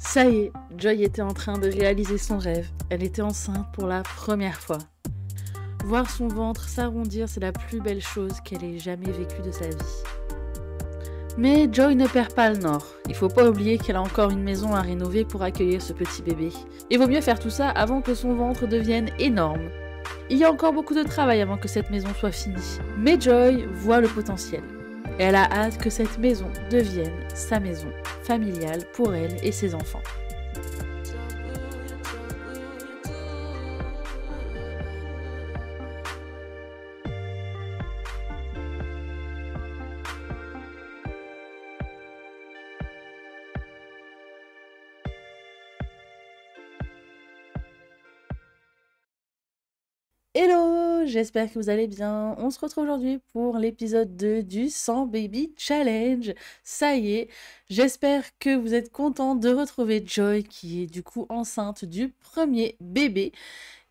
Ça y est, Joy était en train de réaliser son rêve. Elle était enceinte pour la première fois. Voir son ventre s'arrondir, c'est la plus belle chose qu'elle ait jamais vécue de sa vie. Mais Joy ne perd pas le nord. Il faut pas oublier qu'elle a encore une maison à rénover pour accueillir ce petit bébé. Il vaut mieux faire tout ça avant que son ventre devienne énorme. Il y a encore beaucoup de travail avant que cette maison soit finie. Mais Joy voit le potentiel elle a hâte que cette maison devienne sa maison familiale pour elle et ses enfants. j'espère que vous allez bien. On se retrouve aujourd'hui pour l'épisode 2 du 100 Baby Challenge. Ça y est, j'espère que vous êtes content de retrouver Joy qui est du coup enceinte du premier bébé.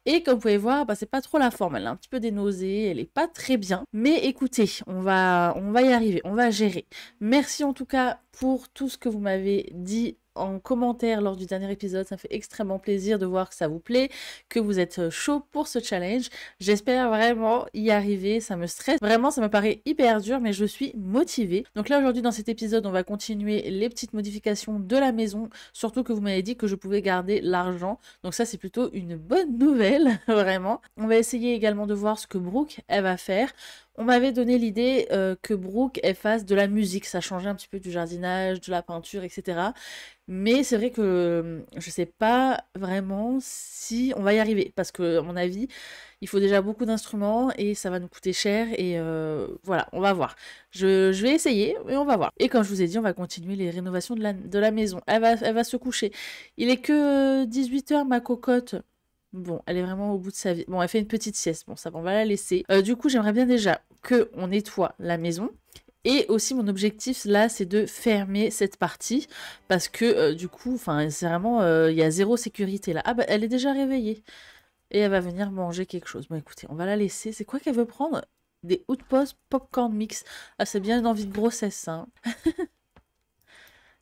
Et comme vous pouvez voir, bah, c'est pas trop la forme. Elle a un petit peu des nausées, elle est pas très bien. Mais écoutez, on va, on va y arriver, on va gérer. Merci en tout cas pour tout ce que vous m'avez dit en commentaire lors du dernier épisode. Ça me fait extrêmement plaisir de voir que ça vous plaît, que vous êtes euh, chaud pour ce challenge. J'espère vraiment y arriver. Ça me stresse vraiment, ça me paraît hyper dur, mais je suis motivée. Donc là aujourd'hui dans cet épisode, on va continuer les petites modifications de la maison. Surtout que vous m'avez dit que je pouvais garder l'argent. Donc ça c'est plutôt une bonne nouvelle, vraiment. On va essayer également de voir ce que Brooke elle va faire on m'avait donné l'idée euh, que Brooke elle fasse de la musique, ça changeait un petit peu du jardinage, de la peinture, etc. Mais c'est vrai que hum, je sais pas vraiment si on va y arriver, parce que mon avis, il faut déjà beaucoup d'instruments et ça va nous coûter cher et euh, voilà, on va voir. Je, vais essayer et on va voir. Et comme je vous ai dit, on va continuer les rénovations de la, de la maison. Elle va, elle va se coucher. Il est que 18h ma cocotte. Bon, elle est vraiment au bout de sa vie. Bon, elle fait une petite sieste. Bon, ça, on va la laisser. Euh, du coup, j'aimerais bien déjà que on nettoie la maison. Et aussi mon objectif là c'est de fermer cette partie parce que euh, du coup enfin c'est vraiment euh, il y a zéro sécurité là. Ah bah elle est déjà réveillée et elle va venir manger quelque chose. Bon écoutez on va la laisser. C'est quoi qu'elle veut prendre Des outposts popcorn mix. Ah c'est bien une envie de grossesse hein.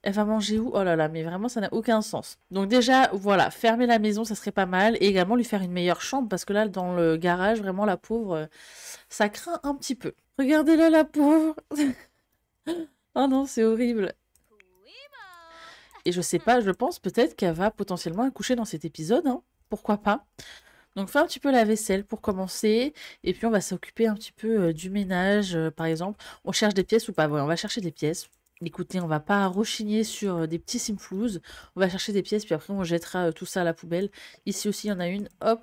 Elle va manger où Oh là là, mais vraiment, ça n'a aucun sens. Donc déjà, voilà, fermer la maison, ça serait pas mal. Et également lui faire une meilleure chambre, parce que là, dans le garage, vraiment, la pauvre, euh, ça craint un petit peu. Regardez-la, la pauvre Oh non, c'est horrible Et je sais pas, je pense peut-être qu'elle va potentiellement accoucher dans cet épisode, hein. pourquoi pas donc fais un petit peu la vaisselle pour commencer, et puis on va s'occuper un petit peu euh, du ménage, euh, par exemple. On cherche des pièces ou pas Oui, on va chercher des pièces. Écoutez, on va pas rechigner sur euh, des petits simflouz. On va chercher des pièces, puis après on jettera euh, tout ça à la poubelle. Ici aussi, il y en a une. Hop.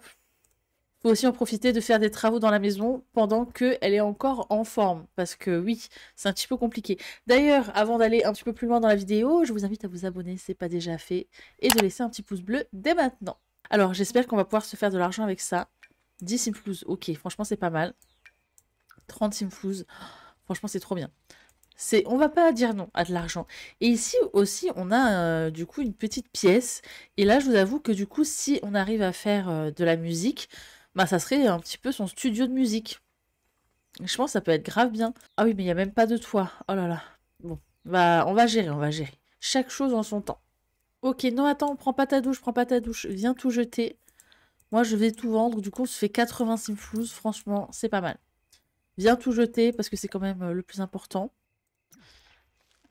Faut aussi en profiter de faire des travaux dans la maison pendant qu'elle est encore en forme. Parce que oui, c'est un petit peu compliqué. D'ailleurs, avant d'aller un petit peu plus loin dans la vidéo, je vous invite à vous abonner si ce n'est pas déjà fait. Et de laisser un petit pouce bleu dès maintenant. Alors, j'espère qu'on va pouvoir se faire de l'argent avec ça. 10 simflouz, ok, franchement c'est pas mal. 30 simflouz, oh, franchement c'est trop bien. C'est, on va pas dire non à de l'argent. Et ici aussi, on a euh, du coup une petite pièce. Et là, je vous avoue que du coup, si on arrive à faire euh, de la musique, bah ça serait un petit peu son studio de musique. Je pense que ça peut être grave bien. Ah oui, mais il n'y a même pas de toit. Oh là là. Bon, bah, on va gérer, on va gérer. Chaque chose en son temps. Ok, non, attends, prends pas ta douche, prends pas ta douche. Viens tout jeter. Moi, je vais tout vendre. Du coup, on se fait 80 simflouz. Franchement, c'est pas mal. Viens tout jeter parce que c'est quand même euh, le plus important.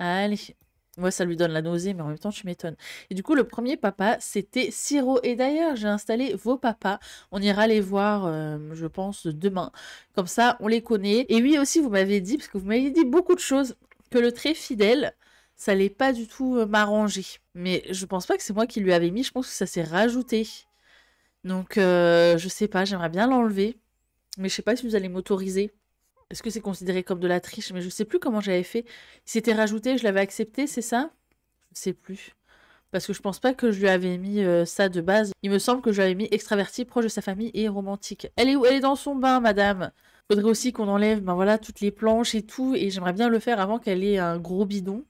Allez. Moi, ça lui donne la nausée, mais en même temps, je m'étonne. Et du coup, le premier papa, c'était Siro. Et d'ailleurs, j'ai installé vos papas. On ira les voir, euh, je pense, demain. Comme ça, on les connaît. Et oui, aussi, vous m'avez dit, parce que vous m'avez dit beaucoup de choses, que le très fidèle, ça n'allait pas du tout euh, m'arranger. Mais je pense pas que c'est moi qui lui avais mis. Je pense que ça s'est rajouté. Donc, euh, je sais pas, j'aimerais bien l'enlever. Mais je sais pas si vous allez m'autoriser. Est-ce que c'est considéré comme de la triche Mais je ne sais plus comment j'avais fait. Il s'était rajouté, je l'avais accepté, c'est ça Je ne sais plus. Parce que je pense pas que je lui avais mis euh, ça de base. Il me semble que je lui mis extraverti, proche de sa famille et romantique. Elle est où Elle est dans son bain, madame. Faudrait aussi qu'on enlève ben voilà, toutes les planches et tout. Et j'aimerais bien le faire avant qu'elle ait un gros bidon.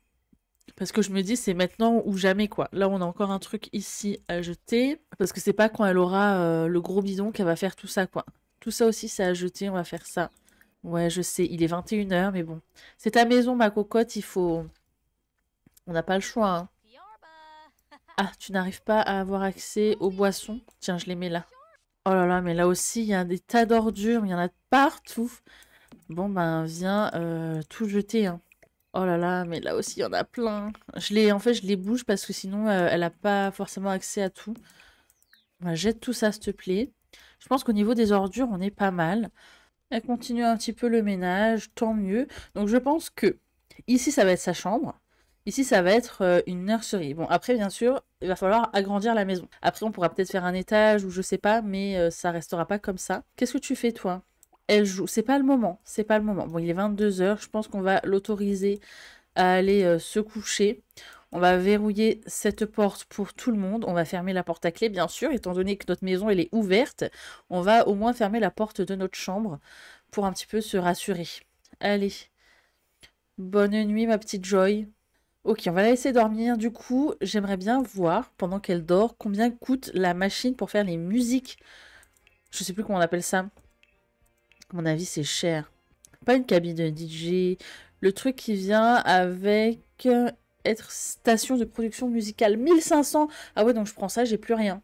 Parce que je me dis, c'est maintenant ou jamais, quoi. Là, on a encore un truc ici à jeter. Parce que c'est pas quand elle aura euh, le gros bidon qu'elle va faire tout ça, quoi. Tout ça aussi, c'est à jeter, on va faire ça. Ouais, je sais, il est 21h, mais bon. C'est ta maison, ma cocotte, il faut... On n'a pas le choix. Hein. Ah, tu n'arrives pas à avoir accès aux boissons Tiens, je les mets là. Oh là là, mais là aussi, il y a des tas d'ordures, il y en a partout. Bon, ben, viens euh, tout jeter. Hein. Oh là là, mais là aussi, il y en a plein. Je les, en fait, je les bouge parce que sinon, euh, elle n'a pas forcément accès à tout. Bah, jette tout ça, s'il te plaît. Je pense qu'au niveau des ordures, on est pas mal. Elle continue un petit peu le ménage, tant mieux. Donc je pense que ici ça va être sa chambre. Ici, ça va être euh, une nurserie. Bon, après, bien sûr, il va falloir agrandir la maison. Après, on pourra peut-être faire un étage ou je sais pas, mais euh, ça restera pas comme ça. Qu'est-ce que tu fais, toi Elle joue. C'est pas le moment. C'est pas le moment. Bon, il est 22h. Je pense qu'on va l'autoriser à aller euh, se coucher. On va verrouiller cette porte pour tout le monde. On va fermer la porte à clé, bien sûr, étant donné que notre maison, elle est ouverte. On va au moins fermer la porte de notre chambre pour un petit peu se rassurer. Allez. Bonne nuit, ma petite Joy. Ok, on va la laisser dormir. Du coup, j'aimerais bien voir, pendant qu'elle dort, combien coûte la machine pour faire les musiques. Je sais plus comment on appelle ça. À mon avis, c'est cher. Pas une cabine de DJ. Le truc qui vient avec euh, être station de production musicale. 1500 Ah ouais, donc je prends ça, j'ai plus rien.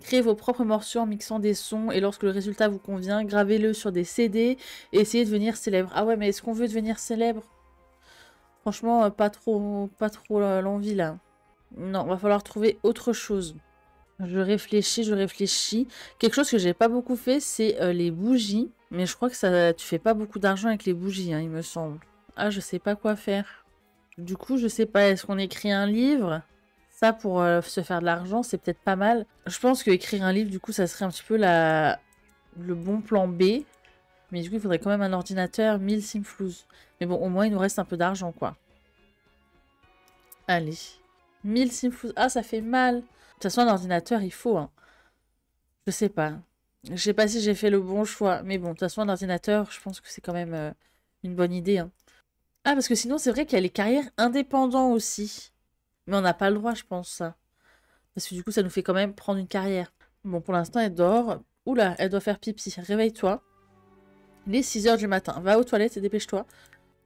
Créez vos propres morceaux en mixant des sons et lorsque le résultat vous convient, gravez-le sur des CD et essayez de devenir célèbre. Ah ouais, mais est-ce qu'on veut devenir célèbre Franchement, euh, pas trop, pas trop l'envie là. Non, va falloir trouver autre chose. Je réfléchis, je réfléchis. Quelque chose que j'ai pas beaucoup fait, c'est euh, les bougies. Mais je crois que ça, tu fais pas beaucoup d'argent avec les bougies, hein, il me semble. Ah, je sais pas quoi faire. Du coup, je sais pas, est-ce qu'on écrit un livre Ça, pour euh, se faire de l'argent, c'est peut-être pas mal. Je pense qu'écrire un livre, du coup, ça serait un petit peu la... le bon plan B. Mais du coup, il faudrait quand même un ordinateur, 1000 simflouz. Mais bon, au moins, il nous reste un peu d'argent, quoi. Allez. 1000 simflouz. Ah, ça fait mal. De toute façon, un ordinateur, il faut. Hein. Je sais pas. Je sais pas si j'ai fait le bon choix. Mais bon, de toute façon, un ordinateur, je pense que c'est quand même euh, une bonne idée. Hein. Ah, parce que sinon, c'est vrai qu'il y a les carrières indépendantes aussi. Mais on n'a pas le droit, je pense, ça. Parce que du coup, ça nous fait quand même prendre une carrière. Bon, pour l'instant, elle dort. Oula, elle doit faire pipi. Réveille-toi. Il est 6h du matin. Va aux toilettes et dépêche-toi.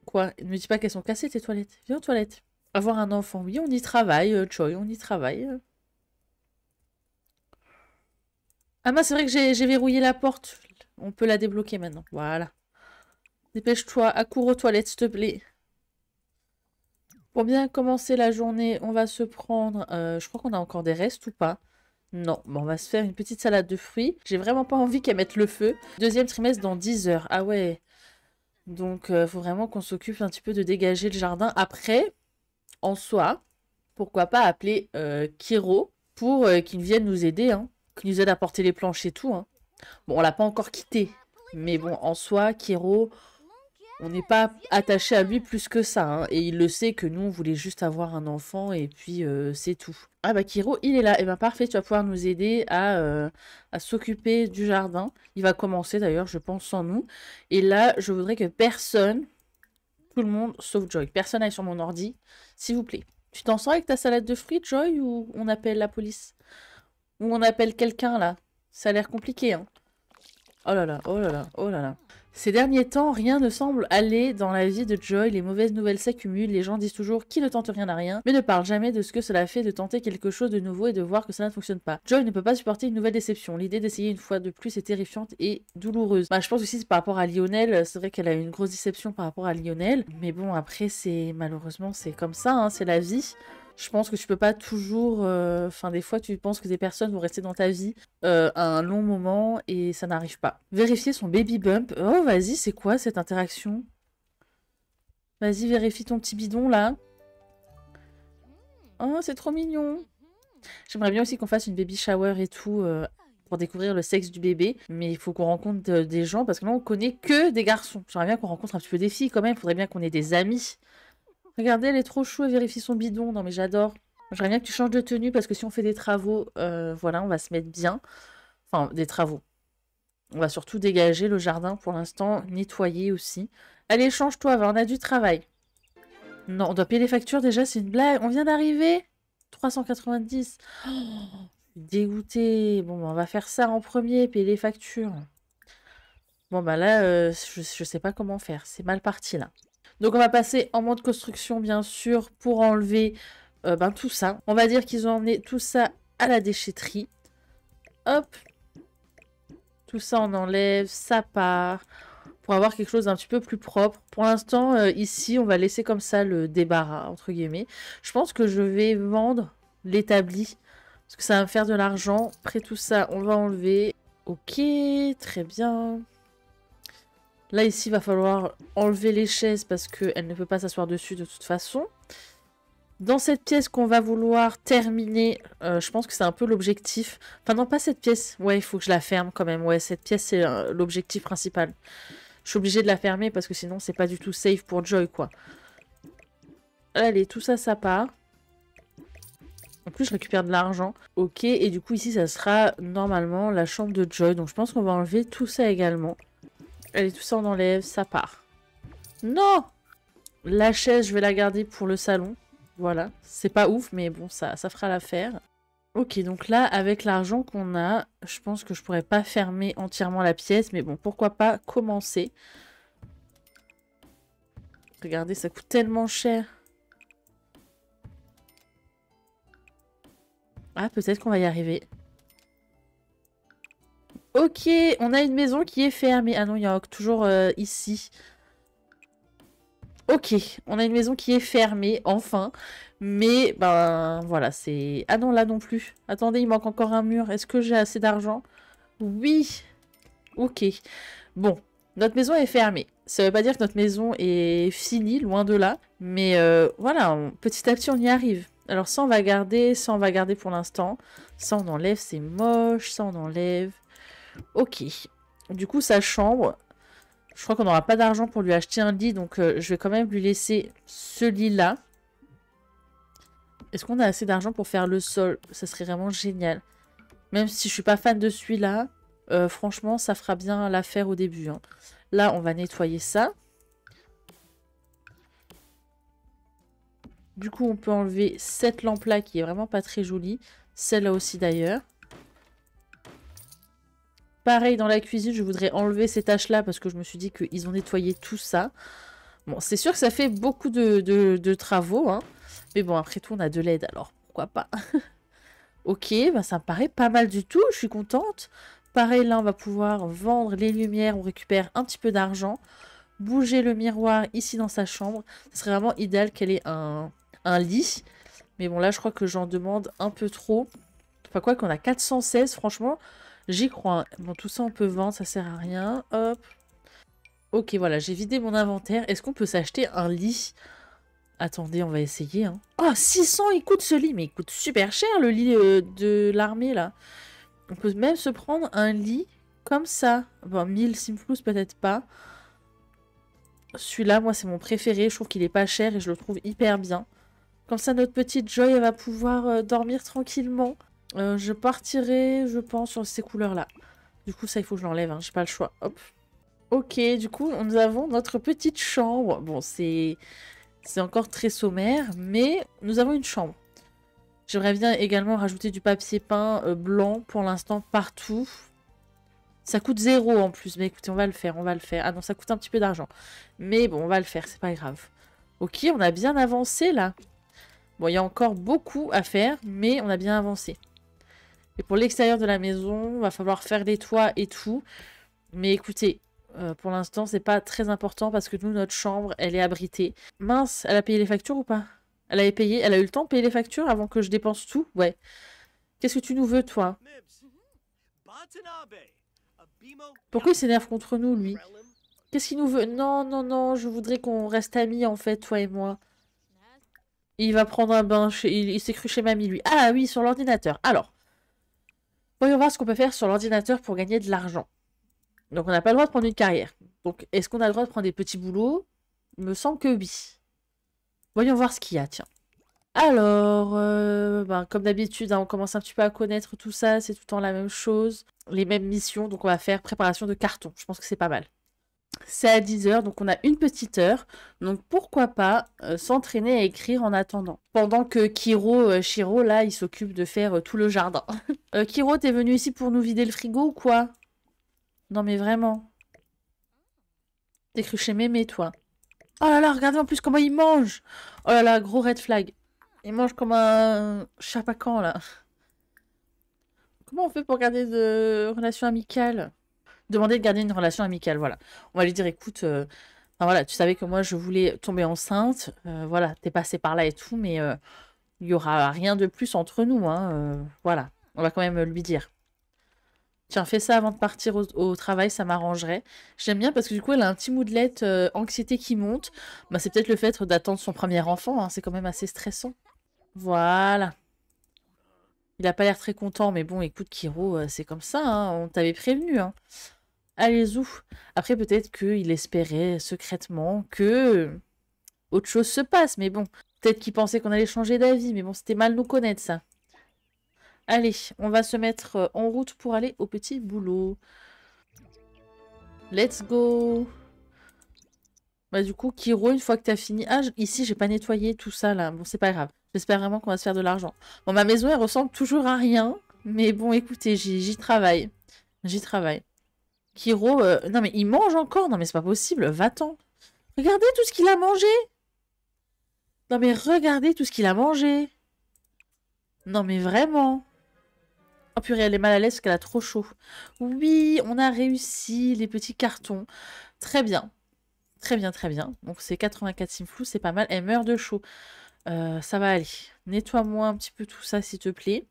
Quoi Ne me dis pas qu'elles sont cassées, tes toilettes. Viens aux toilettes. Avoir un enfant, oui, on y travaille, Choi, euh, on y travaille. Ah c'est vrai que j'ai verrouillé la porte. On peut la débloquer maintenant. Voilà. Dépêche-toi, accours aux toilettes, s'il te plaît. Pour bien commencer la journée, on va se prendre... Euh, je crois qu'on a encore des restes ou pas non, bon, on va se faire une petite salade de fruits. J'ai vraiment pas envie qu'elle mette le feu. Deuxième trimestre dans 10 heures. Ah ouais. Donc, il euh, faut vraiment qu'on s'occupe un petit peu de dégager le jardin. Après, en soi, pourquoi pas appeler euh, Kiro pour qu'il vienne nous aider, hein. qu'il nous aide à porter les planches et tout. Hein. Bon, on l'a pas encore quitté. Mais bon, en soi, Kiro, on n'est pas attaché à lui plus que ça. Hein. et il le sait que nous, on voulait juste avoir un enfant et puis euh, c'est tout. Ah bah Kiro, il est là. Et eh ben parfait, tu vas pouvoir nous aider euh, à, s'occuper du jardin. Il va commencer d'ailleurs, je pense, sans nous. Et là, je voudrais que personne, tout le monde, sauf Joy, personne aille sur mon ordi, s'il vous plaît. Tu t'en sors avec ta salade de fruits, Joy, ou on appelle la police Ou on appelle quelqu'un, là Ça a l'air compliqué, hein. Oh là là, oh là là, oh là là. Ces derniers temps, rien ne semble aller dans la vie de Joy, les mauvaises nouvelles s'accumulent, les gens disent toujours qui ne tente rien à rien, mais ne parlent jamais de ce que cela fait de tenter quelque chose de nouveau et de voir que cela ne fonctionne pas. Joy ne peut pas supporter une nouvelle déception, l'idée d'essayer une fois de plus est terrifiante et douloureuse. Bah, je pense aussi par rapport à Lionel, c'est vrai qu'elle a eu une grosse déception par rapport à Lionel, mais bon après c'est malheureusement c'est comme ça, hein, c'est la vie je pense que tu peux pas toujours. Euh, enfin, des fois, tu penses que des personnes vont rester dans ta vie euh, un long moment et ça n'arrive pas. Vérifier son baby bump. Oh, vas-y, c'est quoi cette interaction Vas-y, vérifie ton petit bidon là. Oh, c'est trop mignon. J'aimerais bien aussi qu'on fasse une baby shower et tout euh, pour découvrir le sexe du bébé. Mais il faut qu'on rencontre des gens parce que là, on connaît que des garçons. J'aimerais bien qu'on rencontre un petit peu des filles quand même. Il faudrait bien qu'on ait des amis. Regardez, elle est trop chou, elle vérifie son bidon. Non mais j'adore. J'aimerais bien que tu changes de tenue parce que si on fait des travaux, euh, voilà, on va se mettre bien. Enfin, des travaux. On va surtout dégager le jardin pour l'instant, nettoyer aussi. Allez, change-toi, on a du travail. Non, on doit payer les factures déjà, c'est une blague. On vient d'arriver 390. dégoûté. Bon, bah, on va faire ça en premier, payer les factures. Bon, bah là, euh, je, je sais pas comment faire. C'est mal parti, là. Donc on va passer en mode construction bien sûr pour enlever euh, ben, tout ça. On va dire qu'ils ont emmené tout ça à la déchetterie. Hop. Tout ça on enlève, ça part pour avoir quelque chose d'un petit peu plus propre. Pour l'instant, euh, ici, on va laisser comme ça le débarras, entre guillemets. Je pense que je vais vendre l'établi, parce que ça va me faire de l'argent. Après tout ça, on va enlever. Ok, très bien. Là, ici, il va falloir enlever les chaises parce qu'elle ne peut pas s'asseoir dessus de toute façon. Dans cette pièce qu'on va vouloir terminer, euh, je pense que c'est un peu l'objectif. Enfin non, pas cette pièce. Ouais, il faut que je la ferme quand même. Ouais, cette pièce, c'est euh, l'objectif principal. Je suis obligée de la fermer parce que sinon, c'est pas du tout safe pour Joy, quoi. Allez, tout ça, ça part. En plus, je récupère de l'argent. Ok, et du coup, ici, ça sera normalement la chambre de Joy. Donc, je pense qu'on va enlever tout ça également. Allez, tout ça on enlève, ça part. Non La chaise, je vais la garder pour le salon. Voilà, c'est pas ouf, mais bon, ça, ça fera l'affaire. Ok, donc là, avec l'argent qu'on a, je pense que je pourrais pas fermer entièrement la pièce, mais bon, pourquoi pas commencer. Regardez, ça coûte tellement cher. Ah, peut-être qu'on va y arriver. Ok, on a une maison qui est fermée. Ah non, il y a toujours euh, ici. Ok, on a une maison qui est fermée, enfin. Mais, ben, voilà, c'est... Ah non, là non plus. Attendez, il manque encore un mur. Est-ce que j'ai assez d'argent Oui Ok. Bon, notre maison est fermée. Ça veut pas dire que notre maison est finie, loin de là. Mais euh, voilà, petit à petit, on y arrive. Alors ça, on va garder. Ça, on va garder pour l'instant. Ça, on enlève, c'est moche. Ça, on enlève. Ok. Du coup, sa chambre, je crois qu'on n'aura pas d'argent pour lui acheter un lit, donc euh, je vais quand même lui laisser ce lit-là. Est-ce qu'on a assez d'argent pour faire le sol Ça serait vraiment génial. Même si je suis pas fan de celui-là, euh, franchement, ça fera bien l'affaire au début. Hein. Là, on va nettoyer ça. Du coup, on peut enlever cette lampe-là qui est vraiment pas très jolie. Celle-là aussi d'ailleurs. Pareil, dans la cuisine, je voudrais enlever ces taches-là parce que je me suis dit qu'ils ont nettoyé tout ça. Bon, c'est sûr que ça fait beaucoup de, travaux, hein. Mais bon, après tout, on a de l'aide, alors pourquoi pas Ok, bah ça me paraît pas mal du tout, je suis contente. Pareil, là, on va pouvoir vendre les lumières, on récupère un petit peu d'argent. Bouger le miroir ici dans sa chambre. Ce serait vraiment idéal qu'elle ait un, un lit. Mais bon, là, je crois que j'en demande un peu trop. Enfin, quoi qu'on a 416, franchement, J'y crois. Bon, tout ça, on peut vendre, ça sert à rien. Hop. Ok, voilà, j'ai vidé mon inventaire. Est-ce qu'on peut s'acheter un lit Attendez, on va essayer. Hein. Oh, ah, 600, il coûte ce lit. Mais il coûte super cher, le lit euh, de l'armée, là. On peut même se prendre un lit comme ça. Bon, 1000 simflous, peut-être pas. Celui-là, moi, c'est mon préféré. Je trouve qu'il est pas cher et je le trouve hyper bien. Comme ça, notre petite Joy, va pouvoir euh, dormir tranquillement. Euh, je partirai, je pense, sur ces couleurs-là. Du coup, ça, il faut que je l'enlève, hein. j'ai pas le choix. Hop. Ok, du coup, nous avons notre petite chambre. Bon, c'est encore très sommaire, mais nous avons une chambre. J'aimerais bien également rajouter du papier peint euh, blanc pour l'instant partout. Ça coûte zéro en plus, mais écoutez, on va le faire, on va le faire. Ah non, ça coûte un petit peu d'argent. Mais bon, on va le faire, c'est pas grave. Ok, on a bien avancé là. Bon, il y a encore beaucoup à faire, mais on a bien avancé. Et pour l'extérieur de la maison, il va falloir faire des toits et tout. Mais écoutez, euh, pour l'instant, c'est pas très important parce que nous, notre chambre, elle est abritée. Mince, elle a payé les factures ou pas Elle avait payé, elle a eu le temps de payer les factures avant que je dépense tout Ouais. Qu'est-ce que tu nous veux, toi Pourquoi il s'énerve contre nous, lui Qu'est-ce qu'il nous veut Non, non, non, je voudrais qu'on reste amis, en fait, toi et moi. Il va prendre un bain, chez... il s'est cru chez mamie, lui. Ah oui, sur l'ordinateur. Alors, Voyons voir ce qu'on peut faire sur l'ordinateur pour gagner de l'argent. Donc on n'a pas le droit de prendre une carrière. Donc est-ce qu'on a le droit de prendre des petits boulots Il me semble que oui. Voyons voir ce qu'il y a, tiens. Alors, euh, ben, comme d'habitude, hein, on commence un petit peu à connaître tout ça, c'est tout le temps la même chose. Les mêmes missions, donc on va faire préparation de carton. Je pense que c'est pas mal. C'est à 10h, donc on a une petite heure. Donc pourquoi pas euh, s'entraîner à écrire en attendant. Pendant que Kiro, Chiro, euh, Shiro, là, il s'occupe de faire euh, tout le jardin. Kiro, t'es venu ici pour nous vider le frigo ou quoi Non mais vraiment. T'es cru chez Mémé, toi. Oh là là, regardez en plus comment il mange Oh là là, gros red flag. Il mange comme un chapacan, là. Comment on fait pour garder de relations amicales demander de garder une relation amicale. Voilà. On va lui dire, écoute, euh, voilà, tu savais que moi, je voulais tomber enceinte. Euh, voilà, t'es passé par là et tout, mais euh, il n'y y aura rien de plus entre nous. Hein, voilà, on va quand même lui dire. Tiens, fais ça avant de partir au, travail, ça m'arrangerait. J'aime bien parce que du coup, elle a un petit moodlet anxiété qui monte. Bah, c'est peut-être le fait d'attendre son premier enfant. Hein, c'est quand même assez stressant. Voilà. Il n'a pas l'air très content, mais bon, écoute, Kiro, c'est comme ça, hein, on t'avait prévenu. Hein allez-y. Après, peut-être qu'il espérait secrètement que euh, autre chose se passe, mais bon. Peut-être qu'il pensait qu'on allait changer d'avis, mais bon, c'était mal nous connaître, ça. Allez, on va se mettre euh, en route pour aller au petit boulot. Let's go Bah du coup, Kiro, une fois que t'as fini... Ah, ici, j'ai pas nettoyé tout ça, là. Bon, c'est pas grave. J'espère vraiment qu'on va se faire de l'argent. Bon, ma maison, elle ressemble toujours à rien. Mais bon, écoutez, j'y travaille. J'y travaille. Kiro, euh, non mais il mange encore, non mais c'est pas possible, va-t'en. Regardez tout ce qu'il a mangé. Non mais regardez tout ce qu'il a mangé. Non mais vraiment. Oh purée, elle est mal à l'aise parce qu'elle a trop chaud. Oui, on a réussi les petits cartons. Très bien. Très bien, très bien. Donc c'est 84 simflous, c'est pas mal. Elle meurt de chaud. Euh, ça va aller. Nettoie-moi un petit peu tout ça, s'il te plaît.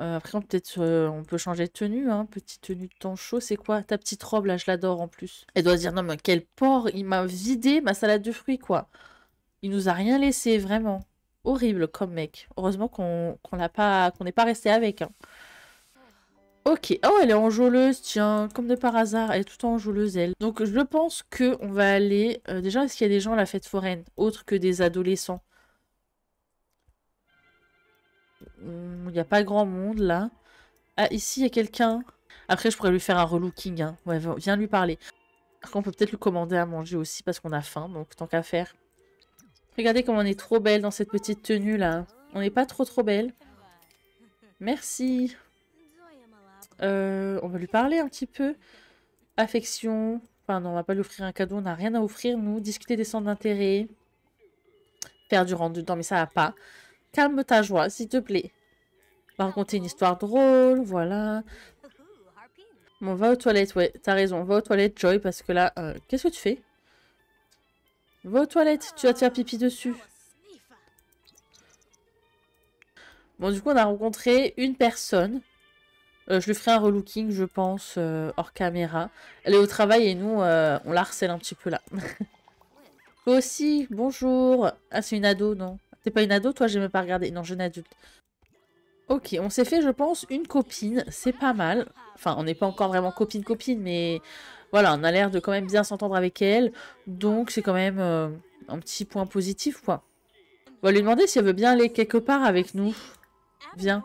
Euh, après, peut-être euh, on peut changer de tenue, hein, petite tenue de temps chaud, c'est quoi Ta petite robe, là, je l'adore en plus. Elle doit se dire, non, mais quel porc, il m'a vidé ma salade de fruits, quoi. Il nous a rien laissé, vraiment. Horrible comme mec. Heureusement qu'on n'est pas, pas resté avec. Hein. Ok. Oh, elle est enjôleuse, tiens. Comme de par hasard, elle est tout temps enjôleuse, elle. Donc, je pense que on va aller... Euh, déjà, est-ce qu'il y a des gens à la fête foraine Autre que des adolescents Il n'y a pas grand monde là. Ah, ici, il y a quelqu'un. Après, je pourrais lui faire un relooking. Hein. Ouais, viens lui parler. on peut peut-être lui commander à manger aussi parce qu'on a faim, donc tant qu'à faire. Regardez comme on est trop belle dans cette petite tenue là. On n'est pas trop trop belle. Merci. Euh, on va lui parler un petit peu. Affection. Enfin non, on va pas lui offrir un cadeau, on n'a rien à offrir nous. Discuter des centres d'intérêt. Faire du rendu. Non mais ça va pas. Calme ta joie, s'il te plaît. On va raconter une histoire drôle, voilà. Bon, va aux toilettes, ouais, t'as raison. Va aux toilettes, Joy, parce que là, euh, qu'est-ce que tu fais Va aux toilettes, tu vas te faire pipi dessus. Bon, du coup, on a rencontré une personne. Euh, je lui ferai un relooking, je pense, euh, hors caméra. Elle est au travail et nous, on la harcèle un petit peu là. aussi, bonjour. Ah, c'est une ado, non T'es pas une ado, toi J'ai même pas regarder. Non, jeune adulte. Ok, on s'est fait, je pense, une copine. C'est pas mal. Enfin, on n'est pas encore vraiment copine-copine, mais voilà, on a l'air de quand même bien s'entendre avec elle. Donc, c'est quand même euh, un petit point positif, quoi. On va lui demander si elle veut bien aller quelque part avec nous. Viens.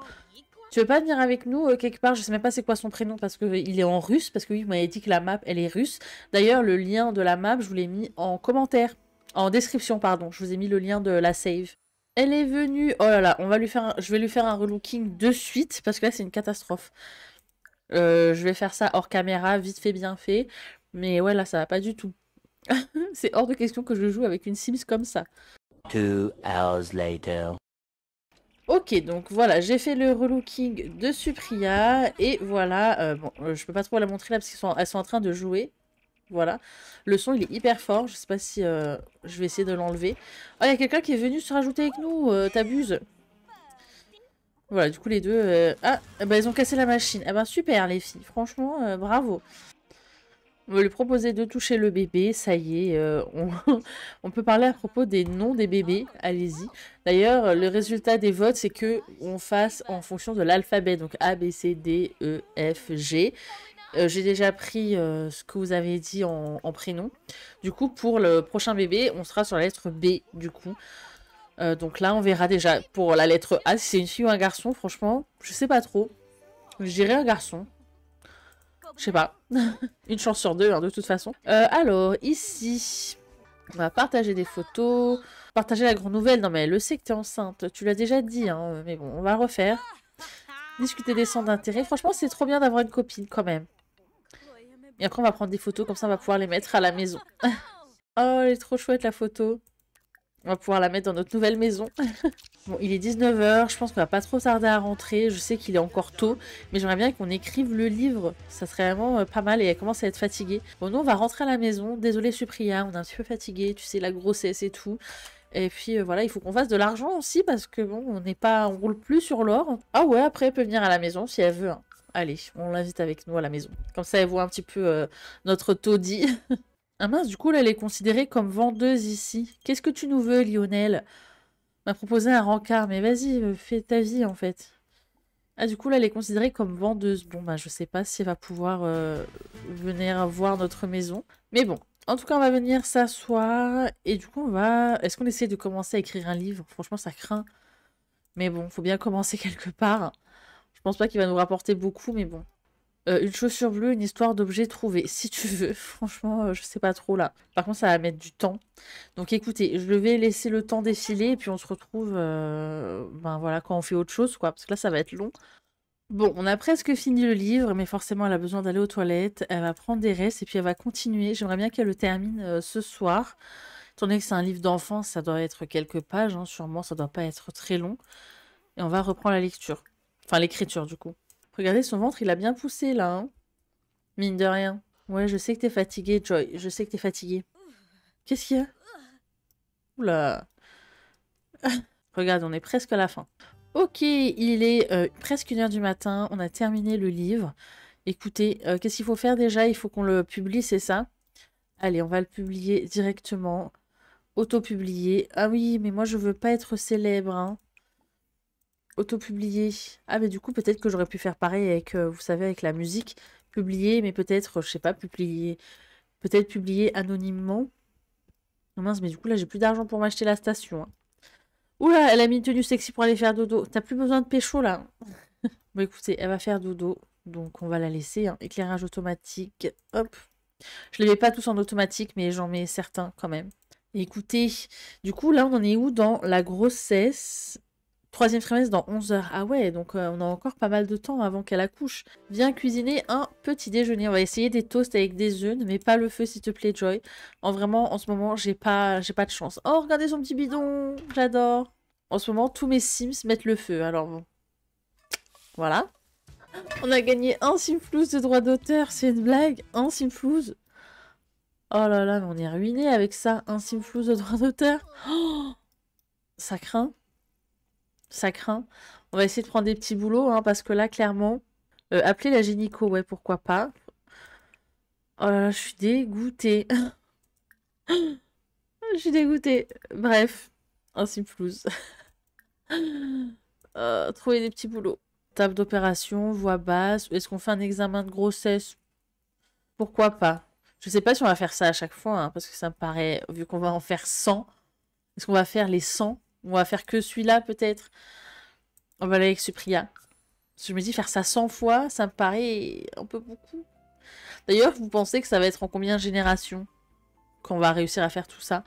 Tu veux pas venir avec nous euh, quelque part Je sais même pas c'est quoi son prénom parce qu'il euh, est en russe. Parce que oui, vous m'avez dit que la map, elle est russe. D'ailleurs, le lien de la map, je vous l'ai mis en commentaire. En description, pardon. Je vous ai mis le lien de la save. Elle est venue. Oh là là, on va lui faire je vais lui faire un relooking de suite parce que là c'est une catastrophe. Euh, je vais faire ça hors caméra, vite fait, bien fait. Mais ouais, là ça va pas du tout. c'est hors de question que je joue avec une Sims comme ça. Two hours later. Ok, donc voilà, j'ai fait le relooking de Supria et voilà. Euh, bon, euh, je peux pas trop la montrer là parce qu'elles sont en train de jouer. Voilà. Le son, il est hyper fort. Je sais pas si euh, je vais essayer de l'enlever. oh, il y a quelqu'un qui est venu se rajouter avec nous. Euh, t'abuses. Voilà, du coup, les deux... Euh, ah, eh ben, ils ont cassé la machine. Eh ben super, les filles. Franchement, bravo. On va lui proposer de toucher le bébé. Ça y est, on... peut parler à propos des noms des bébés. Allez-y. D'ailleurs, le résultat des votes, c'est que on fasse en fonction de l'alphabet. Donc A, B, C, D, E, F, G. Euh, j'ai déjà pris euh, ce que vous avez dit en, prénom. Du coup, pour le prochain bébé, on sera sur la lettre B, du coup. Euh, donc là, on verra déjà pour la lettre A si c'est une fille ou un garçon. Franchement, je sais pas trop. Je dirais un garçon. Je sais pas. une chance sur deux, hein, de toute façon. alors, ici, on va partager des photos. Partager la grande nouvelle. Non mais elle le sait que t'es enceinte. Tu l'as déjà dit, hein, Mais bon, on va refaire discuter des centres d'intérêt. Franchement, c'est trop bien d'avoir une copine quand même. Et après, on va prendre des photos, comme ça, on va pouvoir les mettre à la maison. oh, elle est trop chouette, la photo. On va pouvoir la mettre dans notre nouvelle maison. bon, il est 19h, je pense qu'on va pas trop tarder à rentrer. Je sais qu'il est encore tôt, mais j'aimerais bien qu'on écrive le livre. Ça serait vraiment euh, pas mal et elle commence à être fatiguée. Bon, nous, on va rentrer à la maison. Désolée, Supria, on est un petit peu fatigué. Tu sais, la grossesse et tout. Et puis euh, voilà, il faut qu'on fasse de l'argent aussi parce que bon, on n'est pas, on roule plus sur l'or. Ah ouais, après elle peut venir à la maison si elle veut. Hein. Allez, on l'invite avec nous à la maison. Comme ça, elle voit un petit peu euh, notre taudis. ah mince, du coup, elle est considérée comme vendeuse ici. Qu'est-ce que tu nous veux, Lionel M'a proposé un rencard, mais vas-y, euh, fais ta vie, en fait. Ah, du coup, elle est considérée comme vendeuse. Bon, bah, je sais pas si elle va pouvoir euh, venir voir notre maison. Mais bon, en tout cas, on va venir s'asseoir. Et du coup, on va... Est-ce qu'on essaie de commencer à écrire un livre Franchement, ça craint. Mais bon, faut bien commencer quelque part. Je pense pas qu'il va nous rapporter beaucoup, mais bon. Euh, une chaussure bleue, une histoire d'objet trouvé. Si tu veux, franchement, je euh, je sais pas trop là. Par contre, ça va mettre du temps. Donc écoutez, je vais laisser le temps défiler et puis on se retrouve euh, ben voilà, quand on fait autre chose, quoi. Parce que là, ça va être long. Bon, on a presque fini le livre, mais forcément, elle a besoin d'aller aux toilettes. Elle va prendre des restes et puis elle va continuer. J'aimerais bien qu'elle le termine ce soir. Étant donné que c'est un livre d'enfance, ça doit être quelques pages, hein, sûrement, ça doit pas être très long. Et on va reprendre la lecture. Enfin, l'écriture, du coup. Regardez, son ventre, il a bien poussé, là. Hein. Mine de rien. Ouais, je sais que t'es fatigué, Joy. Je sais que t'es fatigué. Qu'est-ce qu'il y a Oula. Regarde, on est presque à la fin. Ok, il est euh, presque une heure du matin. On a terminé le livre. Écoutez, euh, qu'est-ce qu'il faut faire déjà Il faut qu'on le publie, c'est ça Allez, on va le publier directement. Auto-publier. Ah oui, mais moi, je veux pas être célèbre. Hein. Auto-publié. Ah, mais du coup, peut-être que j'aurais pu faire pareil avec, euh, vous savez, avec la musique. Publier, mais peut-être, euh, je sais pas, publier. Peut-être publier anonymement. Oh mince, mais du coup, là, j'ai plus d'argent pour m'acheter la station. Ouh hein. Oula, elle a mis une tenue sexy pour aller faire dodo. Tu T'as plus besoin de pécho, là. bon, écoutez, elle va faire dodo. Donc, on va la laisser. Hein. Éclairage automatique. Hop. Je les mets pas tous en automatique, mais j'en mets certains quand même. Écoutez, du coup, là, on en est où dans la grossesse Troisième trimestre dans 11 h Ah ouais, donc euh, on a encore pas mal de temps avant qu'elle accouche. Viens cuisiner un petit déjeuner. On va essayer des toasts avec des œufs. mais pas le feu, s'il te plaît, Joy. En vraiment, en ce moment, j'ai pas, j'ai pas de chance. Oh, regardez son petit bidon. J'adore. En ce moment, tous mes Sims mettent le feu. Alors bon. Voilà. On a gagné un Simflouz de droit d'auteur. C'est une blague. Un Simflouz. Oh là là, on est ruiné avec ça. Un Simflouz de droit d'auteur. Oh, ça craint ça craint. On va essayer de prendre des petits boulots, hein, parce que là, clairement, euh, appeler la génico, ouais, pourquoi pas. Oh là là, je suis dégoûtée. je suis dégoûtée. Bref, ainsi plus. Euh, trouver des petits boulots. Table d'opération, voix basse. Est-ce qu'on fait un examen de grossesse Pourquoi pas Je sais pas si on va faire ça à chaque fois, hein, parce que ça me paraît, vu qu'on va en faire 100, est-ce qu'on va faire les 100 on va faire que celui-là, peut-être. On va aller avec Supria. je me dis, faire ça 100 fois, ça me paraît un peu beaucoup. D'ailleurs, vous pensez que ça va être en combien de générations qu'on va réussir à faire tout ça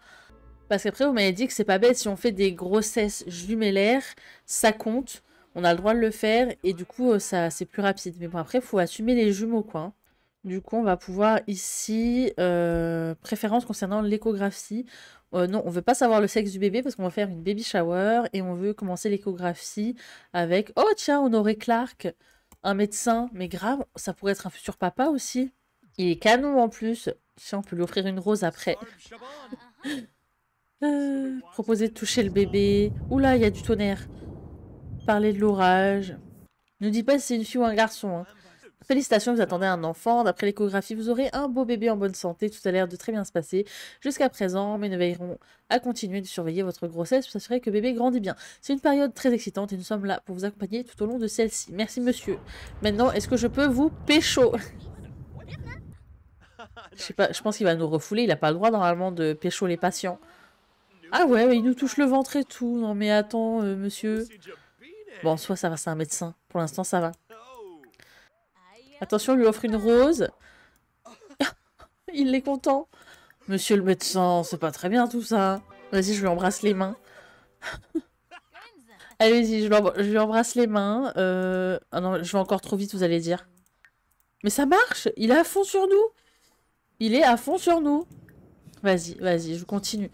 Parce qu'après, vous m'avez dit que c'est pas bête, si on fait des grossesses jumellaires, ça compte, on a le droit de le faire, et du coup, euh, ça c'est plus rapide. Mais bon, après, faut assumer les jumeaux, quoi. Hein. Du coup, on va pouvoir ici, euh, préférence concernant l'échographie. Euh, non, on veut pas savoir le sexe du bébé parce qu'on va faire une baby shower et on veut commencer l'échographie avec, oh tiens, on aurait Clark, un médecin, mais grave, ça pourrait être un futur papa aussi. Il est canon en plus. Si on peut lui offrir une rose après. Euh, proposer de toucher le bébé. Oula, il y a du tonnerre. Parler de l'orage. Ne dis pas si c'est une fille ou un garçon. Hein. Félicitations, vous attendez un enfant. D'après l'échographie, vous aurez un beau bébé en bonne santé. Tout a l'air de très bien se passer jusqu'à présent, mais nous veillerons à continuer de surveiller votre grossesse pour s'assurer que bébé grandit bien. C'est une période très excitante et nous sommes là pour vous accompagner tout au long de celle-ci. Merci monsieur. Maintenant, est-ce que je peux vous pécho Je pense qu'il va nous refouler. Il n'a pas le droit normalement de pécho les patients. Ah ouais, il nous touche le ventre et tout. Non mais attends, euh, monsieur. Hein. Bon, soit ça va, c'est un médecin. Pour l'instant, ça va. Attention, on lui offre une rose. Il est content. Monsieur le médecin, c'est pas très bien tout ça. Vas-y, je lui embrasse les mains. Allez-y, je, lui embrasse les mains. Euh, ah non, je vais encore trop vite, vous allez dire. Mais ça marche Il est à fond sur nous Il est à fond sur nous Vas-y, vas-y, je continue.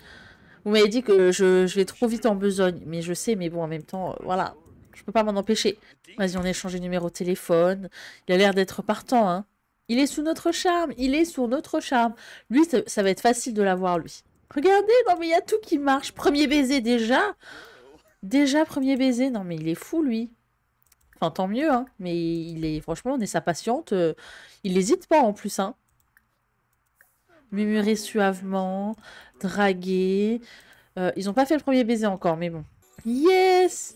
Vous m'avez dit que je, vais trop vite en besogne, mais je sais, mais bon, en même temps, euh, voilà. Je peux pas m'en empêcher. Vas-y, on échange les numéro de téléphone. Il a l'air d'être partant, hein. Il est sous notre charme, il est sous notre charme. Lui, ça, va être facile de l'avoir, lui. Regardez, non mais il y a tout qui marche. Premier baiser déjà. Déjà, premier baiser. Non mais il est fou, lui. Enfin, tant mieux, hein. Mais il est, franchement, on est sa patiente. Euh, il n'hésite pas en plus, hein. suavement, draguer. Euh, ils n'ont pas fait le premier baiser encore, mais bon. Yes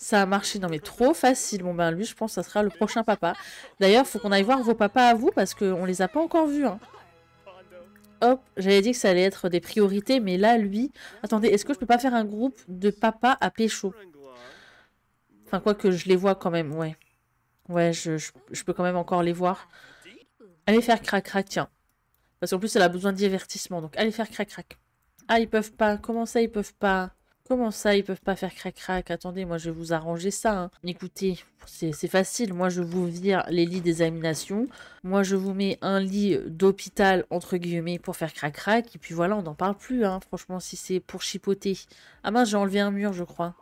ça a marché, non mais trop facile. Bon ben lui, je pense que ça sera le prochain papa. D'ailleurs, faut qu'on aille voir vos papas à vous parce qu'on les a pas encore vus. Hein. Hop, j'avais dit que ça allait être des priorités, mais là, lui... Attendez, est-ce que je peux pas faire un groupe de papas à pécho Enfin, quoi que je les vois quand même, ouais. Ouais, je, peux quand même encore les voir. Allez faire crac-crac, tiens. Parce qu'en plus, elle a besoin de divertissement, donc allez faire crac-crac. Ah, ils peuvent pas. Comment ça, ils peuvent pas Comment ça, ils peuvent pas faire crac-crac Attendez, moi je vais vous arranger ça. Hein. Écoutez, c'est facile. Moi je vous vire les lits d'examination. Moi je vous mets un lit d'hôpital, entre guillemets, pour faire crac-crac. Et puis voilà, on n'en parle plus, hein. franchement, si c'est pour chipoter. Ah mince, j'ai enlevé un mur, je crois.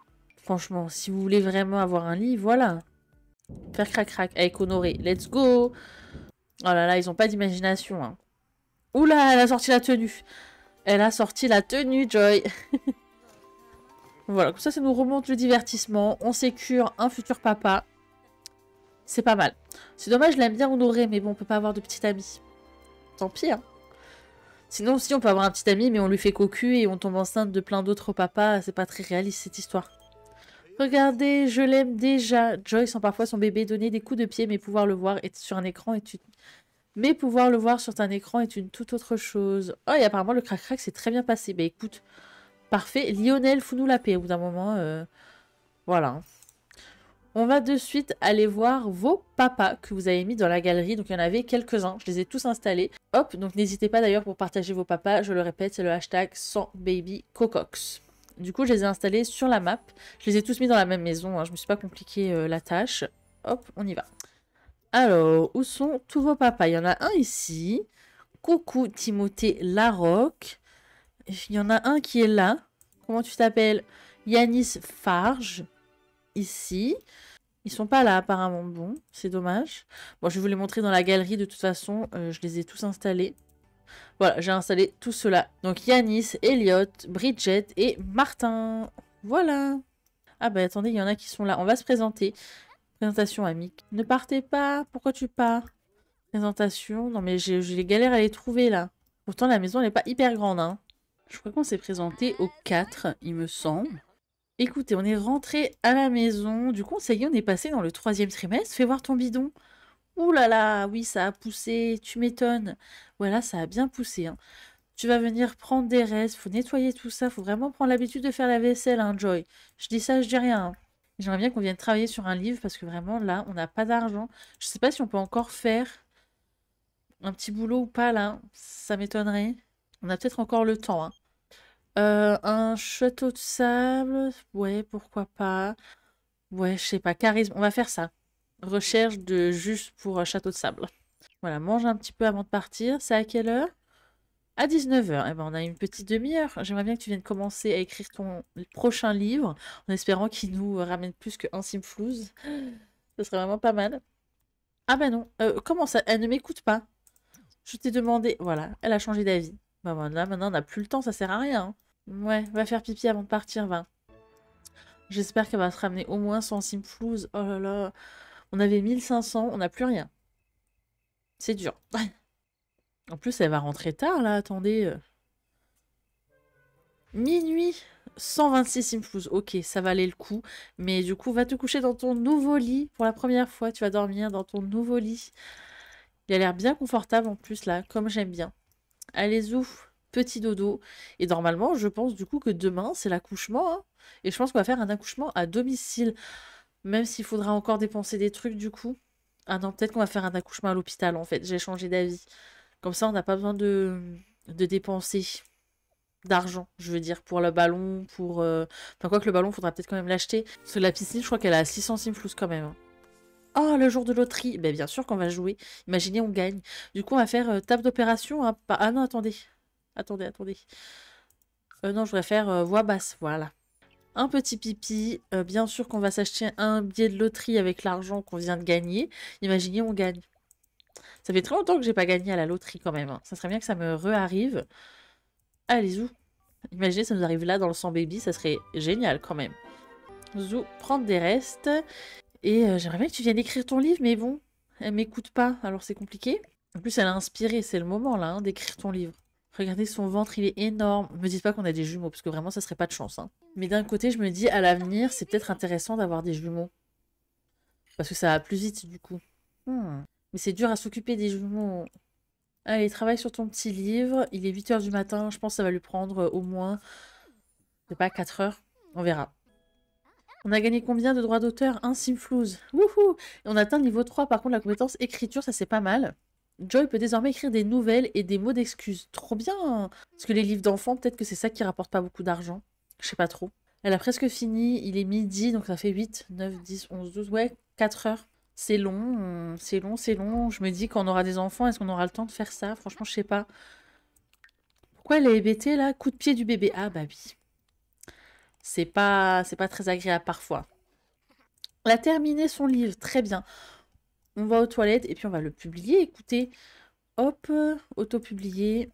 Franchement, si vous voulez vraiment avoir un lit, voilà. Faire crac-crac avec Honoré. Let's go Oh là là, ils ont pas d'imagination. Hein. Oula, elle a sorti la tenue. Elle a sorti la tenue, Joy Voilà, comme ça, ça nous remonte le divertissement. On sécure un futur papa. C'est pas mal. C'est dommage, je l'aime bien honoré, mais bon, on peut pas avoir de petit ami. Tant pis, hein. Sinon, si, on peut avoir un petit ami, mais on lui fait cocu et on tombe enceinte de plein d'autres papas. C'est pas très réaliste, cette histoire. Regardez, je l'aime déjà. Joy sent parfois son bébé donner des coups de pied, mais pouvoir le voir sur un écran est une... Mais pouvoir le voir sur un écran est une toute autre chose. Oh, et apparemment, le crac-crac s'est très bien passé. Bah écoute, Parfait. Lionel, fous-nous la paix au d'un moment. Euh, voilà. On va de suite aller voir vos papas que vous avez mis dans la galerie. Donc il y en avait quelques-uns, je les ai tous installés. Hop, donc n'hésitez pas d'ailleurs pour partager vos papas. Je le répète, c'est le hashtag baby cocox. Du coup, je les ai installés sur la map. Je les ai tous mis dans la même maison, hein. je ne me suis pas compliqué euh, la tâche. Hop, on y va. Alors, où sont tous vos papas Il y en a un ici. Coucou Timothée Larocque. Il y en a un qui est là. Comment tu t'appelles Yanis Farge. Ici. Ils sont pas là apparemment. Bon, c'est dommage. Bon, je vais vous les montrer dans la galerie. De toute façon, euh, je les ai tous installés. Voilà, j'ai installé tout cela. Donc Yanis, Elliot, Bridget et Martin. Voilà. Ah bah attendez, il y en a qui sont là. On va se présenter. Présentation amique. Ne partez pas. Pourquoi tu pars Présentation. Non mais j'ai les galères à les trouver là. Pourtant la maison n'est pas hyper grande. Hein. Je crois qu'on s'est présenté aux 4, il me semble. Écoutez, on est rentré à la maison. Du coup, ça y est, on est passé dans le troisième trimestre. Fais voir ton bidon. Ouh là là, oui, ça a poussé, tu m'étonnes. Voilà, ça a bien poussé. Hein. Tu vas venir prendre des restes, faut nettoyer tout ça, faut vraiment prendre l'habitude de faire la vaisselle, hein, Joy. Je dis ça, je dis rien. Hein. J'aimerais bien qu'on vienne travailler sur un livre parce que vraiment là, on n'a pas d'argent. Je ne sais pas si on peut encore faire un petit boulot ou pas là, ça m'étonnerait. On a peut-être encore le temps. Hein. Euh, un château de sable. Ouais, pourquoi pas. Ouais, je sais pas. Charisme. On va faire ça. Recherche de juste pour un euh, château de sable. Voilà, mange un petit peu avant de partir. C'est à quelle heure À 19h. Eh ben, on a une petite demi-heure. J'aimerais bien que tu viennes commencer à écrire ton prochain livre en espérant qu'il nous ramène plus qu'un Simflouz. Ce serait vraiment pas mal. Ah ben non. Euh, comment ça Elle ne m'écoute pas. Je t'ai demandé. Voilà, elle a changé d'avis. Bah voilà ben, maintenant, on n'a plus le temps, ça sert à rien. Hein. Ouais, va faire pipi avant de partir, va. J'espère qu'elle va se ramener au moins 100 Simflouz. Oh là là. On avait 1500, on n'a plus rien. C'est dur. en plus, elle va rentrer tard, là, attendez. Minuit 126 Simflouz. Ok, ça valait le coup. Mais du coup, va te coucher dans ton nouveau lit. Pour la première fois, tu vas dormir dans ton nouveau lit. Il a l'air bien confortable en plus, là, comme j'aime bien allez ouf, petit dodo. Et normalement, je pense du coup que demain, c'est l'accouchement. Hein. et je pense qu'on va faire un accouchement à domicile. Même s'il faudra encore dépenser des trucs du coup. Ah non, peut-être qu'on va faire un accouchement à l'hôpital en fait. J'ai changé d'avis. Comme ça, on n'a pas besoin de, dépenser d'argent, je veux dire, pour le ballon, pour... Euh, enfin, quoi que le ballon, il faudra peut-être quand même l'acheter. Parce la piscine, je crois qu'elle a 600 600 quand même. Hein. Oh, le jour de loterie ben, Bien sûr qu'on va jouer. Imaginez, on gagne. Du coup, on va faire euh, table d'opération. Hein. Ah non, attendez. Attendez, attendez. Euh, non, je voudrais faire euh, voix basse. Voilà. Un petit pipi. bien sûr qu'on va s'acheter un billet de loterie avec l'argent qu'on vient de gagner. Imaginez, on gagne. Ça fait très longtemps que j'ai pas gagné à la loterie quand même. Hein. Ça serait bien que ça me re Allez, zou. Imaginez, ça nous arrive là dans le sang baby. Ça serait génial quand même. Zou, prendre des restes. Et euh, j'aimerais bien que tu viennes écrire ton livre, mais bon, elle m'écoute pas, alors c'est compliqué. En plus, elle a inspiré, c'est le moment là, hein, d'écrire ton livre. Regardez son ventre, il est énorme. Me dites pas qu'on a des jumeaux, parce que vraiment, ça serait pas de chance. Hein. Mais d'un côté, je me dis, à l'avenir, c'est peut-être intéressant d'avoir des jumeaux. Parce que ça va plus vite, du coup. Hmm. Mais c'est dur à s'occuper des jumeaux. Allez, travaille sur ton petit livre. Il est 8h du matin, je pense que ça va lui prendre euh, au moins, je sais pas, 4 heures. On verra. On a gagné combien de droits d'auteur Un Simflouz. Wouhou On atteint niveau 3, par contre, la compétence écriture, ça c'est pas mal. Joy peut désormais écrire des nouvelles et des mots d'excuses. Trop bien Parce que les livres d'enfants, peut-être que c'est ça qui rapporte pas beaucoup d'argent. Je sais pas trop. Elle a presque fini, il est midi, donc ça fait 8, 9, 10, 11, 12, ouais, 4 heures. C'est long, c'est long, c'est long. Je me dis qu'on aura des enfants, est-ce qu'on aura le temps de faire ça Franchement, je sais pas. Pourquoi elle est hébétée là Coup de pied du bébé. Ah bah oui. C'est pas, c'est pas très agréable parfois. Elle a terminé son livre, très bien. On va aux toilettes et puis on va le publier. Écoutez, hop, euh, auto-publié.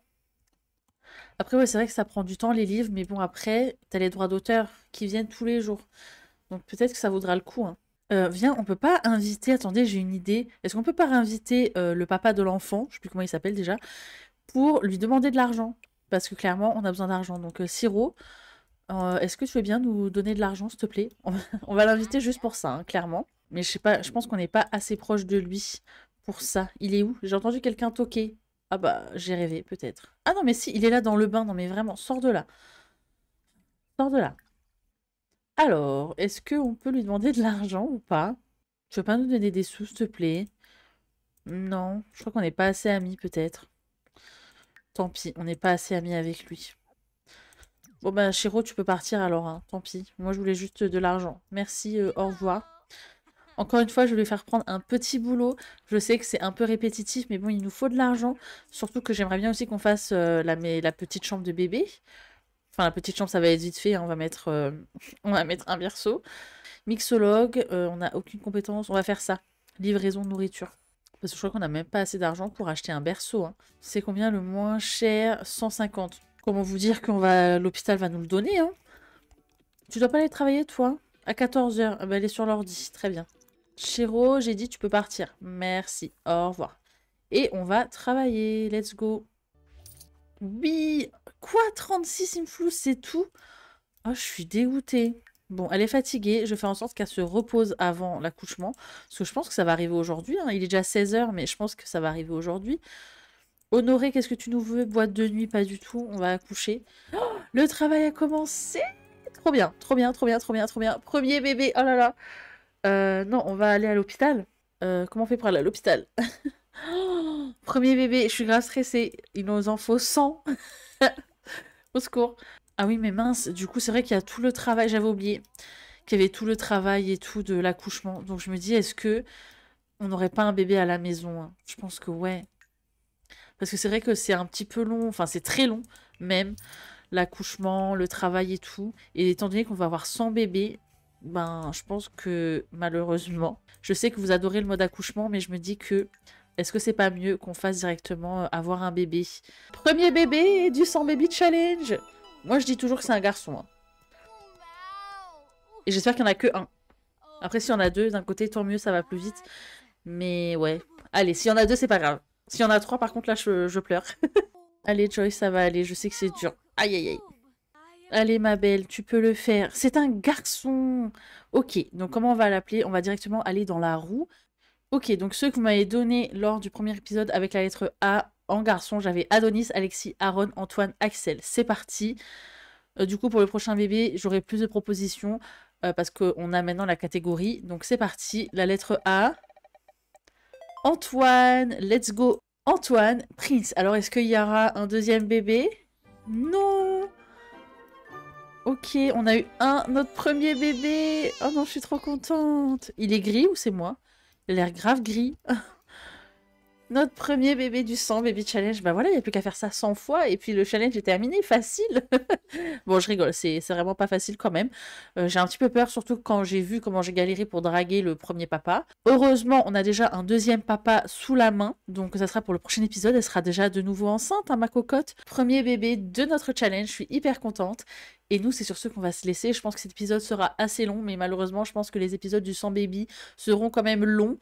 Après, ouais, c'est vrai que ça prend du temps les livres, mais bon, après, t'as les droits d'auteur qui viennent tous les jours. Donc peut-être que ça vaudra le coup. Hein. Euh, viens, on peut pas inviter. Attendez, j'ai une idée. Est-ce qu'on peut pas inviter euh, le papa de l'enfant, je sais plus comment il s'appelle déjà, pour lui demander de l'argent Parce que clairement, on a besoin d'argent. Donc, sirop. Euh, est-ce que tu veux bien nous donner de l'argent, s'il te plaît On va l'inviter juste pour ça, hein, clairement. Mais je sais pas, je pense qu'on n'est pas assez proche de lui pour ça. Il est où J'ai entendu quelqu'un toquer. Ah bah, j'ai rêvé, peut-être. Ah non, mais si, il est là dans le bain. Non, mais vraiment, sors de là. Sors de là. Alors, est-ce qu'on peut lui demander de l'argent ou pas Tu veux pas nous donner des sous, s'il te plaît Non, je crois qu'on n'est pas assez amis, peut-être. Tant pis, on n'est pas assez amis avec lui. Bon ben Chéro, tu peux partir alors, hein. tant pis. Moi je voulais juste de l'argent. Merci, euh, au revoir. Encore une fois, je vais faire prendre un petit boulot. Je sais que c'est un peu répétitif, mais bon, il nous faut de l'argent. Surtout que j'aimerais bien aussi qu'on fasse euh, la, petite chambre de bébé. Enfin, la petite chambre, ça va être vite fait. Hein. On, va mettre, euh, on va mettre un berceau. Mixologue, on n'a aucune compétence. On va faire ça. Livraison, de nourriture. Parce que je crois qu'on n'a même pas assez d'argent pour acheter un berceau. Hein. C'est combien le moins cher 150. Comment vous dire qu'on va l'hôpital va nous le donner, hein Tu dois pas aller travailler, toi À 14h. Ah, bah, elle est sur l'ordi, très bien. Chéro, j'ai dit tu peux partir. Merci, au revoir. Et on va travailler, let's go. Oui Quoi 36 influx, c'est tout Oh, je suis dégoûtée. Bon, elle est fatiguée. Je fais en sorte qu'elle se repose avant l'accouchement. Parce que je pense que ça va arriver aujourd'hui. Hein. Il est déjà 16h, mais je pense que ça va arriver aujourd'hui. Honoré, qu'est-ce que tu nous veux Boîte de nuit, pas du tout. On va accoucher. Oh, le travail a commencé Trop bien, trop bien, trop bien, trop bien, trop bien. Premier bébé, oh là là. Euh, non, on va aller à l'hôpital. Euh, comment on fait pour aller à l'hôpital oh, Premier bébé, je suis grave stressée. Il nous en faut 100. Au secours. Ah oui, mais mince, du coup, c'est vrai qu'il y a tout le travail, j'avais oublié qu'il y avait tout le travail et tout de l'accouchement. Donc je me dis, est-ce que on n'aurait pas un bébé à la maison hein Je pense que ouais. Parce que c'est vrai que c'est un petit peu long, enfin c'est très long même, l'accouchement, le travail et tout. Et étant donné qu'on va avoir 100 bébés, ben je pense que malheureusement, je sais que vous adorez le mode accouchement, mais je me dis que est-ce que c'est pas mieux qu'on fasse directement euh, avoir un bébé Premier bébé du 100 bébés challenge Moi je dis toujours que c'est un garçon. Hein. Et j'espère qu'il n'y en a que un. Après, s'il y en a deux, d'un côté, tant mieux, ça va plus vite. Mais ouais. Allez, s'il y en a deux, c'est pas grave. S'il y en a trois, par contre, là, je, pleure. Allez, Joyce ça va aller. Je sais que c'est dur. Aïe, aïe, aïe. Allez, ma belle, tu peux le faire. C'est un garçon. Ok, donc comment on va l'appeler On va directement aller dans la roue. Ok, donc ceux que vous m'avez donnés lors du premier épisode avec la lettre A en garçon, j'avais Adonis, Alexis, Aaron, Antoine, Axel. C'est parti. Euh, du coup, pour le prochain bébé, j'aurai plus de propositions euh, parce qu'on a maintenant la catégorie. Donc c'est parti. La lettre A. Antoine, let's go Antoine, Prince. Alors, est-ce qu'il y aura un deuxième bébé Non Ok, on a eu un, notre premier bébé Oh non, je suis trop contente Il est gris ou c'est moi Il a l'air grave gris Notre premier bébé du 100, Baby challenge. Bah voilà, il n'y a plus qu'à faire ça 100 fois et puis le challenge est terminé, facile. bon, je rigole, c'est vraiment pas facile quand même. Euh, j'ai un petit peu peur, surtout quand j'ai vu comment j'ai galéré pour draguer le premier papa. Heureusement, on a déjà un deuxième papa sous la main, donc ça sera pour le prochain épisode. Elle sera déjà de nouveau enceinte, hein, ma cocotte. Premier bébé de notre challenge, je suis hyper contente. Et nous, c'est sur ce qu'on va se laisser. Je pense que cet épisode sera assez long, mais malheureusement, je pense que les épisodes du 100 baby seront quand même longs.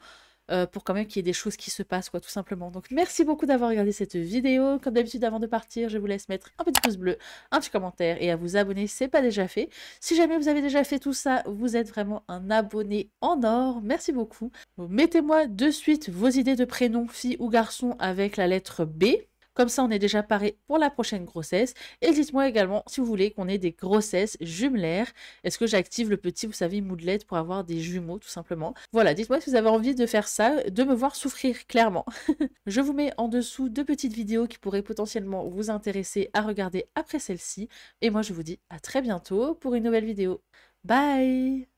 Euh, pour quand même qu'il y ait des choses qui se passent, quoi, tout simplement. Donc, merci beaucoup d'avoir regardé cette vidéo. Comme d'habitude, avant de partir, je vous laisse mettre un petit pouce bleu, un petit commentaire et à vous abonner, si ce n'est pas déjà fait. Si jamais vous avez déjà fait tout ça, vous êtes vraiment un abonné en or. Merci beaucoup. Mettez-moi de suite vos idées de prénoms, fille ou garçon avec la lettre B. Comme ça, on est déjà paré pour la prochaine grossesse. Et dites-moi également si vous voulez qu'on ait des grossesses jumelaires. Est-ce que j'active le petit, vous savez, moodlet pour avoir des jumeaux, tout simplement. Voilà, dites-moi si vous avez envie de faire ça, de me voir souffrir, clairement. Je vous mets en dessous deux petites vidéos qui pourraient potentiellement vous intéresser à regarder après celle-ci. Et moi, je vous dis à très bientôt pour une nouvelle vidéo. Bye